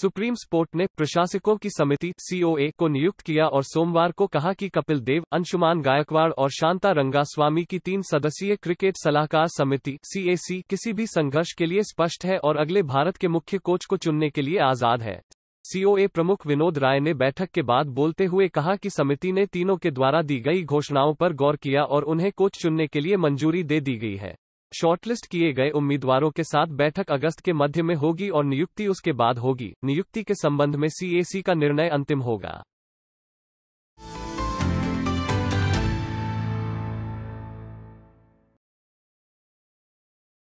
supreme court ने प्रशासकों की समिति सीओए को नियुक्त किया और सोमवार को कहा कि कपिल देव अंशुमान गायकवाड़ और शांता रंगा स्वामी की तीन सदस्यीय क्रिकेट सलाहकार समिति सीएसी किसी भी संघर्ष के लिए स्पष्ट है और अगले भारत के मुख्य कोच को चुनने के लिए आजाद है सीओए प्रमुख विनोद राय ने बैठक के बाद बोलते हुए कहा कि समिति ने तीनों के द्वारा दी गई घोषणाओं पर गौर किया और उन्हें कोच चुनने के लिए मंजूरी दे दी गई है शॉर्टलिस्ट किए गए उम्मीदवारों के साथ बैठक अगस्त के मध्य में होगी और नियुक्ति उसके बाद होगी नियुक्ति के संबंध में सीएसी का निर्णय अंतिम होगा